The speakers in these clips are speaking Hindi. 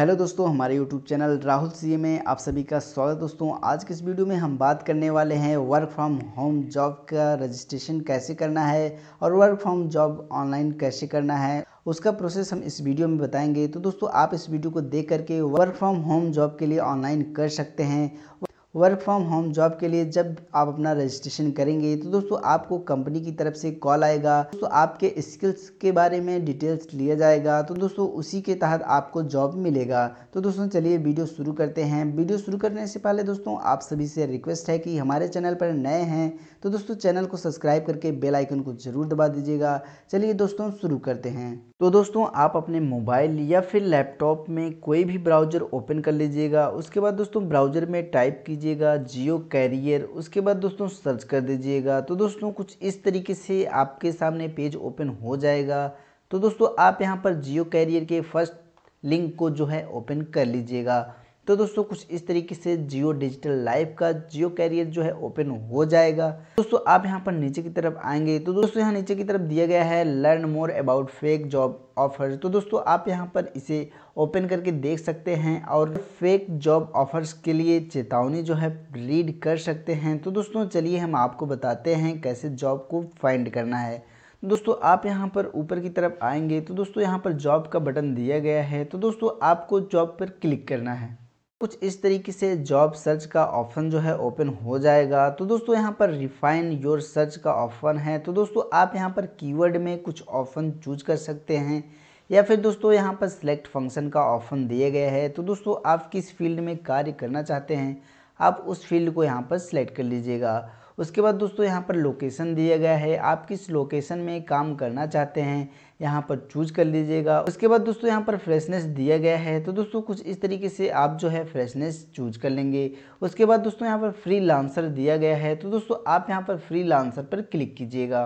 हेलो दोस्तों हमारे यूट्यूब चैनल राहुल सी में आप सभी का स्वागत दोस्तों आज के इस वीडियो में हम बात करने वाले हैं वर्क फ्रॉम होम जॉब का रजिस्ट्रेशन कैसे करना है और वर्क फ्रॉम जॉब ऑनलाइन कैसे करना है उसका प्रोसेस हम इस वीडियो में बताएंगे तो दोस्तों आप इस वीडियो को देख करके वर्क फ्रॉम होम जॉब के लिए ऑनलाइन कर सकते हैं वर्क फ्रॉम होम जॉब के लिए जब आप अपना रजिस्ट्रेशन करेंगे तो दोस्तों आपको कंपनी की तरफ से कॉल आएगा दोस्तों आपके स्किल्स के बारे में डिटेल्स लिया जाएगा तो दोस्तों उसी के तहत आपको जॉब मिलेगा तो दोस्तों चलिए वीडियो शुरू करते हैं वीडियो शुरू करने से पहले दोस्तों आप सभी से रिक्वेस्ट है कि हमारे चैनल पर नए हैं तो दोस्तों चैनल को सब्सक्राइब करके बेल आइकन को ज़रूर दबा दीजिएगा चलिए दोस्तों शुरू करते हैं तो दोस्तों आप अपने मोबाइल या फिर लैपटॉप में कोई भी ब्राउज़र ओपन कर लीजिएगा उसके बाद दोस्तों ब्राउज़र में टाइप की दीजिएगा जियो कैरियर उसके बाद दोस्तों सर्च कर दीजिएगा तो दोस्तों कुछ इस तरीके से आपके सामने पेज ओपन हो जाएगा तो दोस्तों आप यहाँ पर जियो कैरियर के फर्स्ट लिंक को जो है ओपन कर लीजिएगा तो दोस्तों कुछ इस तरीके से जियो डिजिटल लाइफ का जियो कैरियर जो है ओपन हो जाएगा दोस्तों आप यहाँ पर नीचे की तरफ आएंगे तो दोस्तों यहाँ नीचे की तरफ दिया गया है learn more about fake job offers तो दोस्तों आप यहाँ पर इसे ओपन करके देख सकते हैं और फेक जॉब ऑफर्स के लिए चेतावनी जो है रीड कर सकते हैं तो दोस्तों चलिए हम आपको बताते हैं कैसे जॉब को फाइंड करना है दोस्तों आप यहाँ पर ऊपर की तरफ आएंगे तो दोस्तों यहाँ पर जॉब का बटन दिया गया है तो दोस्तों आपको जॉब पर क्लिक करना है कुछ इस तरीके से जॉब सर्च का ऑप्शन जो है ओपन हो जाएगा तो दोस्तों यहाँ पर रिफाइन योर सर्च का ऑप्शन है तो दोस्तों आप यहाँ पर कीवर्ड में कुछ ऑप्शन चूज कर सकते हैं या फिर दोस्तों यहाँ पर सिलेक्ट फंक्शन का ऑप्शन दिया गया है तो दोस्तों आप किस फील्ड में कार्य करना चाहते हैं आप उस फील्ड को यहाँ पर सिलेक्ट कर लीजिएगा उसके बाद दोस्तों यहाँ पर लोकेशन दिया गया है आप किस लोकेशन में काम करना चाहते हैं यहाँ पर चूज कर लीजिएगा उसके बाद दोस्तों यहाँ पर फ्रेशनेस दिया गया है तो दोस्तों कुछ इस तरीके से आप जो है फ्रेशनेस चूज कर लेंगे उसके बाद दोस्तों यहाँ पर फ्री दिया गया है तो दोस्तों आप यहाँ पर फ्री पर क्लिक कीजिएगा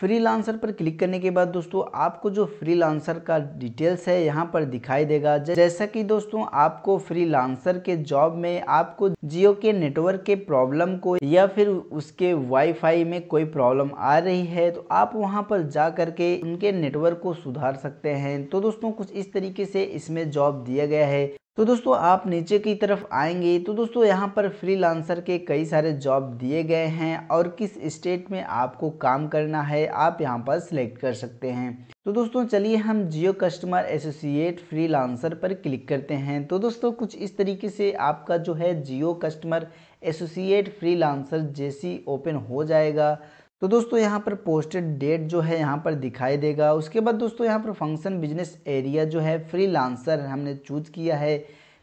फ्री लांसर पर क्लिक करने के बाद दोस्तों आपको जो फ्री लांसर का डिटेल्स है यहाँ पर दिखाई देगा जैसा कि दोस्तों आपको फ्री लांसर के जॉब में आपको जियो के नेटवर्क के प्रॉब्लम को या फिर उसके वाईफाई में कोई प्रॉब्लम आ रही है तो आप वहाँ पर जा करके उनके नेटवर्क को सुधार सकते हैं तो दोस्तों कुछ इस तरीके से इसमें जॉब दिया गया है तो दोस्तों आप नीचे की तरफ आएंगे तो दोस्तों यहाँ पर फ्रीलांसर के कई सारे जॉब दिए गए हैं और किस स्टेट में आपको काम करना है आप यहाँ पर सिलेक्ट कर सकते हैं तो दोस्तों चलिए हम जियो कस्टमर एसोसिएट फ्रीलांसर पर क्लिक करते हैं तो दोस्तों कुछ इस तरीके से आपका जो है जियो कस्टमर एसोसिएट फ्री जैसी ओपन हो जाएगा तो दोस्तों यहाँ पर पोस्टेड डेट जो है यहाँ पर दिखाई देगा उसके बाद दोस्तों यहाँ पर फंक्शन बिजनेस एरिया जो है फ्री हमने चूज किया है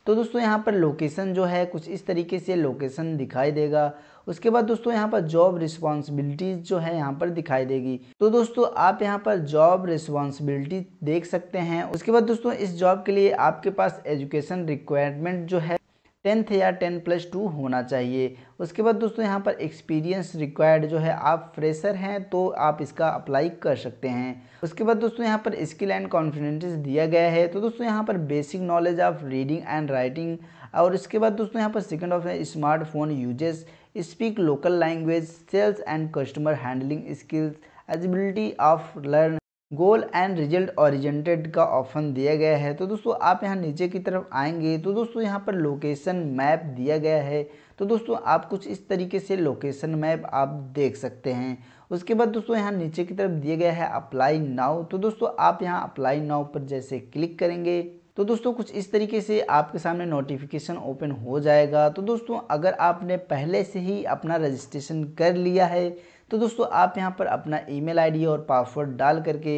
तो दोस्तों यहाँ पर लोकेशन जो है कुछ इस तरीके से लोकेशन दिखाई देगा उसके बाद दोस्तों यहाँ पर जॉब रिस्पॉन्सिबिलिटीज़ जो है यहाँ पर दिखाई देगी तो दोस्तों आप यहाँ पर जॉब रिस्पॉन्सिबिलिटी देख सकते हैं उसके बाद दोस्तों इस जॉब के लिए आपके पास एजुकेशन रिक्वायरमेंट जो है टेंथ या टेन प्लस टू होना चाहिए उसके बाद दोस्तों यहाँ पर एक्सपीरियंस रिक्वायर्ड जो है आप फ्रेशर हैं तो आप इसका अप्लाई कर सकते हैं उसके बाद दोस्तों यहाँ पर स्किल एंड कॉन्फिडेंस दिया गया है तो दोस्तों यहाँ पर basic knowledge of reading and writing और इसके बाद दोस्तों यहाँ पर सेकेंड ऑफ है smartphone uses speak local language sales and customer handling skills eligibility of learn goal and result oriented का ऑप्शन दिया गया है तो दोस्तों आप यहाँ नीचे की तरफ आएंगे तो दोस्तों यहाँ पर लोकेशन मैप दिया गया है तो दोस्तों आप कुछ इस तरीके से लोकेशन मैप आप देख सकते हैं उसके बाद दोस्तों यहाँ नीचे की तरफ दिया गया है अप्लाई नाउ तो दोस्तों आप यहाँ अप्लाई नाउ पर जैसे क्लिक करेंगे तो दोस्तों कुछ इस तरीके से आपके सामने नोटिफिकेशन ओपन हो जाएगा तो दोस्तों अगर आपने पहले से ही अपना रजिस्ट्रेशन कर लिया है तो दोस्तों आप यहाँ पर अपना ईमेल आईडी और पासवर्ड डाल करके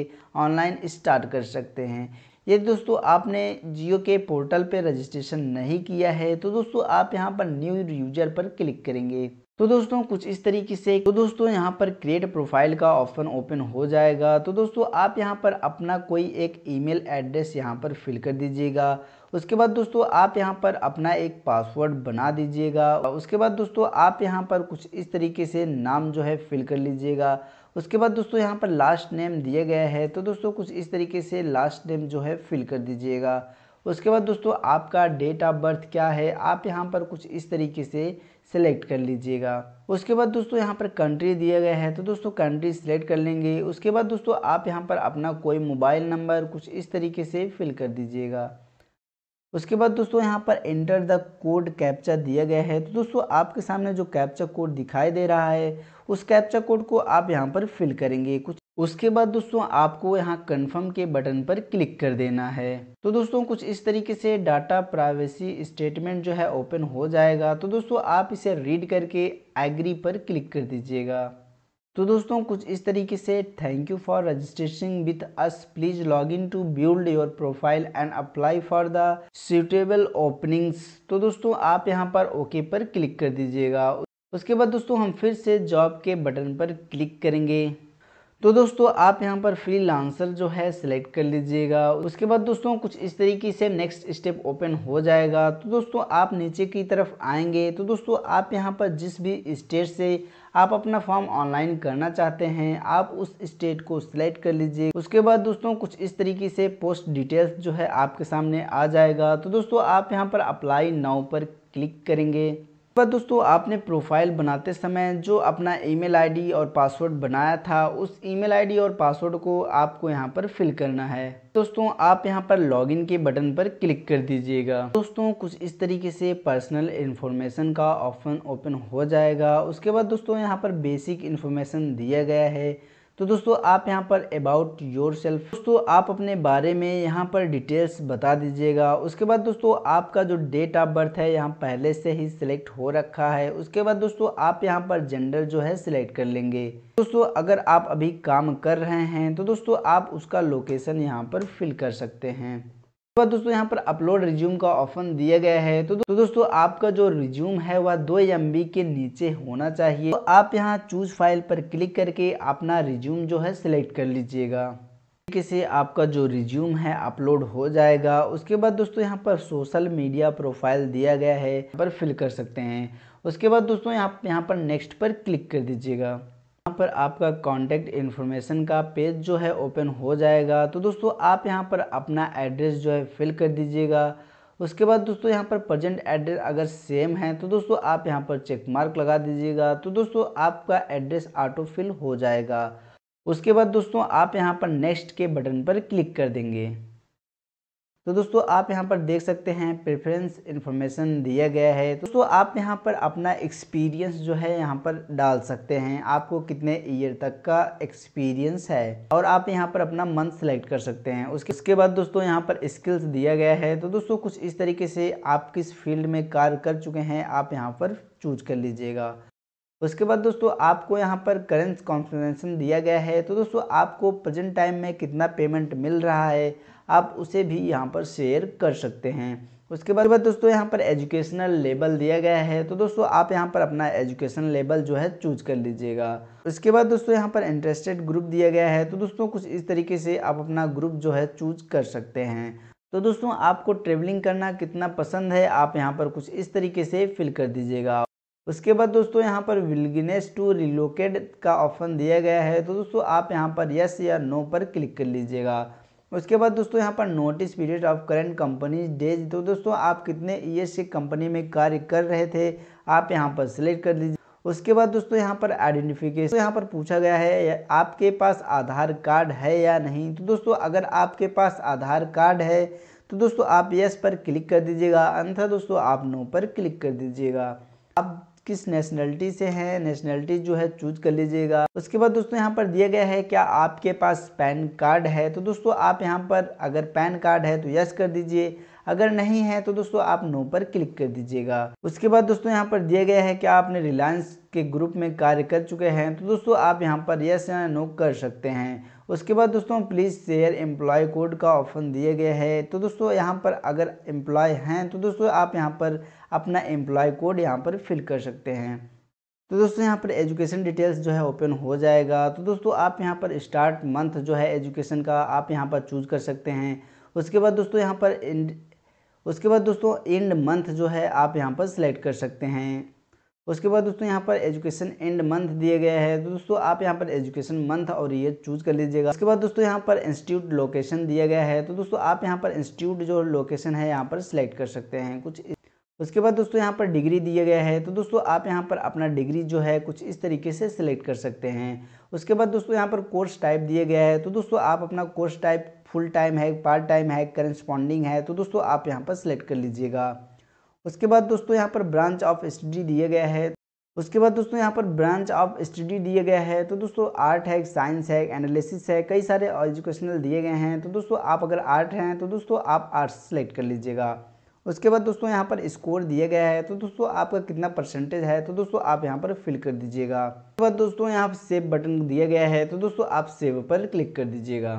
ऑनलाइन स्टार्ट कर सकते हैं यदि दोस्तों आपने जियो के पोर्टल पर रजिस्ट्रेशन नहीं किया है तो दोस्तों आप यहाँ पर न्यू यूजर पर क्लिक करेंगे तो दोस्तों कुछ इस तरीके से तो दोस्तों यहाँ पर क्रिएट प्रोफाइल का ऑप्शन ओपन हो जाएगा तो दोस्तों आप यहाँ पर अपना कोई एक ईमेल एड्रेस यहाँ पर फिल कर दीजिएगा उसके बाद दोस्तों आप यहाँ पर अपना एक पासवर्ड बना दीजिएगा उसके बाद दोस्तों आप यहाँ पर कुछ इस तरीके से नाम जो है फिल कर लीजिएगा उसके बाद दोस्तों यहाँ पर लास्ट नेम दिया गया है तो दोस्तों कुछ इस तरीके से लास्ट नेम जो है फिल कर दीजिएगा उसके बाद दोस्तों आपका डेट ऑफ बर्थ क्या है आप यहाँ पर कुछ इस तरीके से सेलेक्ट कर लीजिएगा उसके बाद दोस्तों यहाँ पर कंट्री दिया गया है तो दोस्तों कंट्री सेलेक्ट कर लेंगे उसके बाद दोस्तों आप यहाँ पर अपना कोई मोबाइल नंबर कुछ इस तरीके से फिल कर दीजिएगा उसके बाद दोस्तों यहाँ पर एंटर द कोड कैप्चा दिया गया है तो दोस्तों आपके सामने जो कैप्चा कोड दिखाई दे रहा है उस कैप्चा कोड को आप यहाँ पर फिल करेंगे कुछ उसके बाद दोस्तों आपको यहाँ कन्फर्म के बटन पर क्लिक कर देना है तो दोस्तों कुछ इस तरीके से डाटा प्राइवेसी स्टेटमेंट जो है ओपन हो जाएगा तो दोस्तों आप इसे रीड करके एग्री पर क्लिक कर दीजिएगा तो दोस्तों कुछ इस तरीके से thank you for registration with us please log in to build your profile and apply for the suitable openings तो दोस्तों आप यहाँ पर ओके okay पर क्लिक कर दीजिएगा उसके बाद दोस्तों हम फिर से जॉब के बटन पर क्लिक करेंगे तो दोस्तों आप यहाँ पर फ्रीलांसर जो है सिलेक्ट कर लीजिएगा उसके बाद दोस्तों कुछ इस तरीके से नेक्स्ट स्टेप ओपन हो जाएगा तो दोस्तों आप नीचे की तरफ आएंगे तो दोस्तों आप यहाँ पर जिस भी स्टेट से आप अपना फॉर्म ऑनलाइन करना चाहते हैं आप उस स्टेट को सिलेक्ट कर लीजिए उसके बाद दोस्तों कुछ इस तरीके से पोस्ट डिटेल्स जो है आपके सामने आ जाएगा तो दोस्तों आप यहाँ पर अप्लाई नाउ पर क्लिक करेंगे पर दोस्तों आपने प्रोफाइल बनाते समय जो अपना ईमेल आईडी और पासवर्ड बनाया था उस ईमेल आईडी और पासवर्ड को आपको यहाँ पर फिल करना है दोस्तों आप यहाँ पर लॉगिन के बटन पर क्लिक कर दीजिएगा दोस्तों कुछ इस तरीके से पर्सनल इन्फॉर्मेशन का ऑप्शन ओपन हो जाएगा उसके बाद दोस्तों यहाँ पर बेसिक इन्फॉर्मेशन दिया गया है तो दोस्तों आप यहाँ पर अबाउट योर सेल्फ दोस्तों आप अपने बारे में यहाँ पर डिटेल्स बता दीजिएगा उसके बाद दोस्तों आपका जो डेट ऑफ बर्थ है यहाँ पहले से ही सिलेक्ट हो रखा है उसके बाद दोस्तों आप यहाँ पर जेंडर जो है सिलेक्ट कर लेंगे दोस्तों अगर आप अभी काम कर रहे हैं तो दोस्तों आप उसका लोकेशन यहाँ पर फिल कर सकते हैं बाद तो दोस्तों यहाँ पर अपलोड रिज्यूम का ऑप्शन दिया गया है तो, दो, तो दोस्तों आपका जो रिज्यूम है वह दो एम के नीचे होना चाहिए तो आप यहाँ चूज फाइल पर क्लिक करके अपना रिज्यूम जो है सिलेक्ट कर लीजिएगा से आपका जो रिज्यूम है अपलोड हो जाएगा उसके बाद दोस्तों यहाँ पर सोशल मीडिया प्रोफाइल दिया गया है पर फिल कर सकते हैं उसके बाद दोस्तों यहाँ यहाँ पर नेक्स्ट पर क्लिक कर दीजिएगा यहाँ पर आपका कॉन्टैक्ट इन्फॉर्मेशन का पेज जो है ओपन हो जाएगा तो दोस्तों आप यहाँ पर अपना एड्रेस जो है फिल कर दीजिएगा उसके बाद दोस्तों यहाँ पर प्रजेंट एड्रेस अगर सेम है तो दोस्तों आप यहाँ पर चेक मार्क लगा दीजिएगा तो दोस्तों आपका एड्रेस ऑटो फिल हो जाएगा उसके बाद दोस्तों आप यहाँ पर नेक्स्ट के बटन पर क्लिक कर देंगे तो दोस्तों आप यहाँ पर देख सकते हैं प्रेफरेंस इन्फॉर्मेशन दिया गया है तो दोस्तों आप यहाँ पर अपना एक्सपीरियंस जो है यहाँ पर डाल सकते हैं आपको कितने ईयर तक का एक्सपीरियंस है और आप यहाँ पर अपना मंथ सेलेक्ट कर सकते हैं उसके उसके बाद दोस्तों यहाँ पर स्किल्स दिया गया है तो दोस्तों कुछ इस तरीके से आप किस फील्ड में कार्य कर चुके हैं आप यहाँ पर चूज कर लीजिएगा उसके बाद दोस्तों आपको यहाँ पर करेंस कॉन्फर्मेशन दिया गया है तो दोस्तों आपको प्रेजेंट टाइम में कितना पेमेंट मिल रहा है आप उसे भी यहाँ पर शेयर कर सकते हैं उसके बाद दोस्तों यहाँ पर एजुकेशनल लेबल दिया गया है तो दोस्तों आप यहाँ पर अपना एजुकेशन लेबल जो है चूज कर लीजिएगा उसके बाद दोस्तों यहाँ पर इंटरेस्टेड ग्रुप दिया गया है तो दोस्तों कुछ इस तरीके से आप अपना ग्रुप जो है चूज कर सकते हैं तो दोस्तों आपको ट्रेवलिंग करना कितना पसंद है आप यहाँ पर कुछ इस तरीके से फिल कर दीजिएगा उसके बाद दोस्तों यहाँ पर विलगिनेस टू रिलोकेट का ऑप्शन दिया गया है तो दोस्तों आप यहाँ पर यस या नो पर क्लिक कर लीजिएगा उसके बाद दोस्तों यहाँ पर notice period of current company days तो दोस्तों आप कितने ईयर से कंपनी में कार्य कर रहे थे आप यहाँ पर सिलेक्ट कर दीजिए उसके बाद दोस्तों यहाँ पर आइडेंटिफिकेशन तो यहाँ पर पूछा गया है आपके पास आधार कार्ड है या नहीं तो दोस्तों अगर आपके पास आधार कार्ड है तो दोस्तों आप यस पर क्लिक कर दीजिएगा अन्यथा दोस्तों आप नो पर क्लिक कर दीजिएगा अब किस नेशनलिटी से हैं नेशनलिटी जो है चूज कर लीजिएगा उसके बाद दोस्तों यहाँ पर दिया गया है क्या आपके पास पैन कार्ड है तो दोस्तों आप यहाँ पर अगर पैन कार्ड है तो यस कर दीजिए अगर नहीं है तो दोस्तों आप नो पर क्लिक कर दीजिएगा उसके बाद दोस्तों यहाँ पर दिया गया है क्या आपने रिलायंस के ग्रुप में कार्य कर चुके हैं तो दोस्तों आप यहाँ पर यस या नो कर सकते हैं उसके बाद दोस्तों प्लीज़ शेयर एम्प्लॉय कोड का ऑप्शन दिया गया है तो दोस्तों यहाँ पर अगर एम्प्लॉय हैं तो दोस्तों आप यहाँ पर अपना एम्प्लॉय कोड यहाँ पर फिल कर सकते हैं तो दोस्तों यहाँ पर एजुकेशन डिटेल्स जो है ओपन हो जाएगा तो दोस्तों आप यहाँ पर स्टार्ट मंथ जो है एजुकेशन का आप यहाँ पर चूज कर सकते हैं उसके बाद दोस्तों यहाँ पर इंड उसके बाद दोस्तों एंड मंथ जो है आप यहाँ पर सिलेक्ट कर सकते हैं उसके बाद दोस्तों यहाँ पर एजुकेशन एंड मंथ दिया गया है तो दोस्तों आप यहाँ पर एजुकेशन मंथ और ईयर चूज कर लीजिएगा उसके बाद दोस्तों यहाँ पर इंस्टीट्यूट लोकेशन दिया गया है तो दोस्तों आप यहाँ पर इंस्टीट्यूट जो लोकेशन है यहाँ पर सिलेक्ट कर सकते हैं कुछ उसके बाद दोस्तों यहाँ पर डिग्री दिया गया है तो दोस्तों आप यहाँ पर अपना डिग्री जो है कुछ इस तरीके से सिलेक्ट कर सकते हैं उसके बाद दोस्तों यहाँ पर कोर्स टाइप दिया गया है तो दोस्तों आप अपना कोर्स टाइप फुल टाइम है पार्ट टाइम है करेंस्पॉन्डिंग है तो दोस्तों आप यहाँ पर सिलेक्ट कर लीजिएगा उसके बाद दोस्तों यहाँ पर ब्रांच ऑफ स्टडी दिया गया है उसके बाद दोस्तों यहाँ पर ब्रांच ऑफ स्टडी दिया गया है तो दोस्तों आर्ट है साइंस है एनालिसिस है कई सारे एजुकेशनल दिए गए हैं तो दोस्तों आप अगर आर्ट हैं तो दोस्तों आप आर्ट्स सेलेक्ट कर लीजिएगा उसके बाद दोस्तों यहाँ पर स्कोर दिया गया है तो दोस्तों आपका कितना परसेंटेज है तो दोस्तों आप यहाँ पर फिल कर दीजिएगा उसके बाद दोस्तों यहाँ पर सेव बटन दिया गया है तो दोस्तों आप सेव पर क्लिक कर दीजिएगा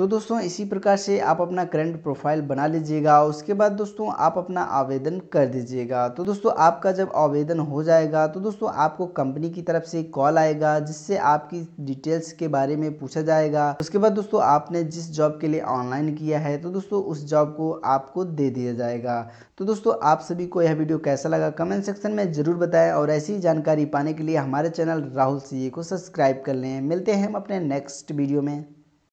तो दोस्तों इसी प्रकार से आप अपना करंट प्रोफाइल बना लीजिएगा उसके बाद दोस्तों आप अपना आवेदन कर दीजिएगा तो दोस्तों आपका जब आवेदन हो जाएगा तो दोस्तों आपको कंपनी की तरफ से कॉल आएगा जिससे आपकी डिटेल्स के बारे में पूछा जाएगा उसके बाद दोस्तों आपने जिस जॉब के लिए ऑनलाइन किया है तो दोस्तों उस जॉब को आपको दे दिया जाएगा तो दोस्तों आप सभी को यह वीडियो कैसा लगा कमेंट सेक्शन में ज़रूर बताएं और ऐसी जानकारी पाने के लिए हमारे चैनल राहुल सी को सब्सक्राइब कर लें मिलते हैं हम अपने नेक्स्ट वीडियो में